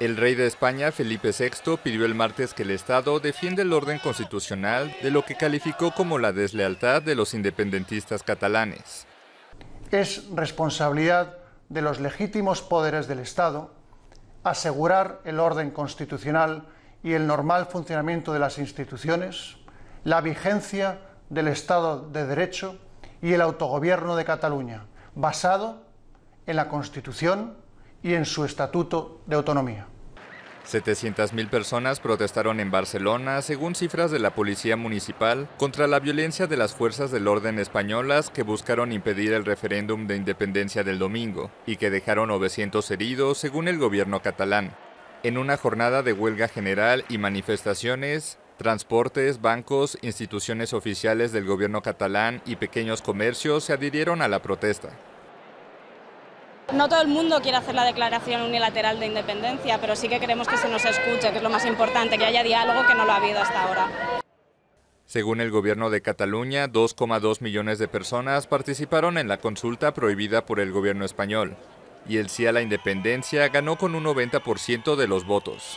El rey de España, Felipe VI, pidió el martes que el Estado defienda el orden constitucional de lo que calificó como la deslealtad de los independentistas catalanes. Es responsabilidad de los legítimos poderes del Estado asegurar el orden constitucional y el normal funcionamiento de las instituciones, la vigencia del Estado de Derecho y el autogobierno de Cataluña, basado en la Constitución, y en su Estatuto de Autonomía. 700.000 personas protestaron en Barcelona, según cifras de la Policía Municipal, contra la violencia de las fuerzas del orden españolas que buscaron impedir el referéndum de independencia del domingo y que dejaron 900 heridos, según el gobierno catalán. En una jornada de huelga general y manifestaciones, transportes, bancos, instituciones oficiales del gobierno catalán y pequeños comercios se adhirieron a la protesta. No todo el mundo quiere hacer la declaración unilateral de independencia, pero sí que queremos que se nos escuche, que es lo más importante, que haya diálogo que no lo ha habido hasta ahora. Según el gobierno de Cataluña, 2,2 millones de personas participaron en la consulta prohibida por el gobierno español, y el sí a la independencia ganó con un 90% de los votos.